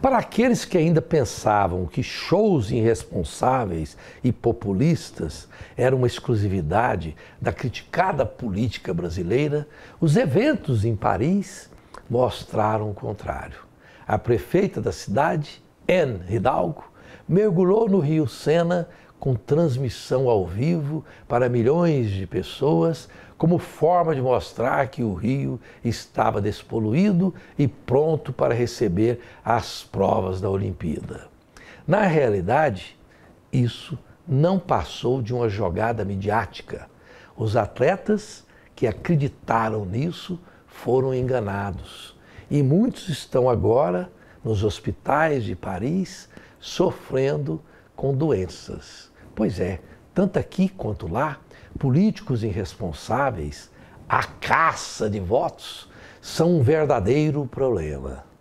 Para aqueles que ainda pensavam que shows irresponsáveis e populistas eram uma exclusividade da criticada política brasileira, os eventos em Paris mostraram o contrário. A prefeita da cidade, Anne Hidalgo, mergulhou no rio Sena com transmissão ao vivo para milhões de pessoas, como forma de mostrar que o rio estava despoluído e pronto para receber as provas da Olimpíada. Na realidade, isso não passou de uma jogada midiática. Os atletas que acreditaram nisso foram enganados. E muitos estão agora nos hospitais de Paris sofrendo com doenças. Pois é, tanto aqui quanto lá, Políticos irresponsáveis, a caça de votos, são um verdadeiro problema.